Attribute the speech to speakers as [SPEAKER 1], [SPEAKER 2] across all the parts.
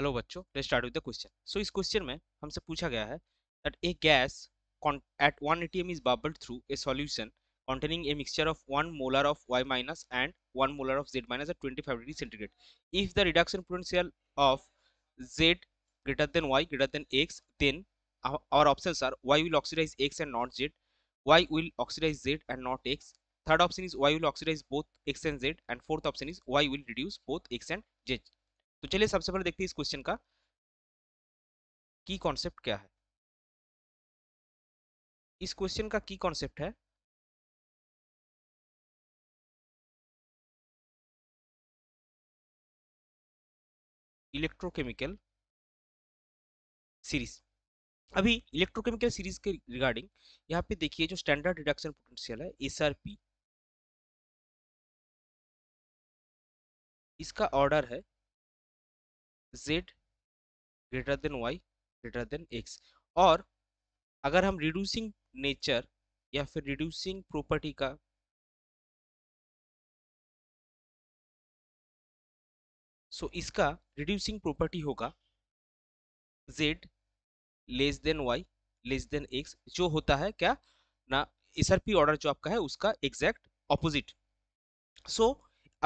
[SPEAKER 1] hello बच्चों let's start with the question so इस question में हमसे पूछा गया है that a gas at 1 ATM is bubbled through a solution containing a mixture of 1 molar of y minus and 1 molar of z minus at 25 degree centigrade if the reduction potential of z greater than y greater than x then our options are y will oxidize x and not z y will oxidize z and not x third option is y will oxidize both x and z and fourth option is y will reduce both x and z तो चलिए सबसे पहले देखते हैं इस question का की concept क्या है
[SPEAKER 2] इस क्वेश्चन का की कॉन्सेप्ट है
[SPEAKER 1] इलेक्ट्रोकेमिकल सीरीज अभी इलेक्ट्रोकेमिकल सीरीज के रिगार्डिंग यहां पे देखिए जो स्टैंडर्ड रिडक्शन पोटेंशियल है एसआरपी
[SPEAKER 3] इसका ऑर्डर है
[SPEAKER 1] z greater than y greater than x और अगर हम रिड्यूसिंग नेचर या फिर रिड्यूसिंग प्रॉपर्टी का
[SPEAKER 3] सो so, इसका रिड्यूसिंग प्रॉपर्टी
[SPEAKER 1] होगा Z less than Y less than X जो होता है क्या ना एस ऑर्डर जो आपका है उसका एग्जैक्ट ऑपोजिट सो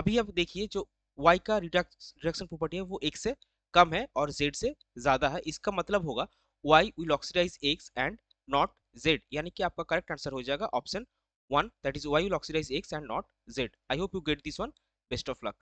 [SPEAKER 1] अभी आप देखिए जो वाई का रिडक्शन प्रॉपर्टी है वो एक्स से कम है और जेड से ज्यादा है इसका मतलब होगा Y will oxidise X and not Z यानी कि आपका करेक्ट आंसर हो जाएगा option one that is Y will oxidise X and not Z I hope you get this one best of luck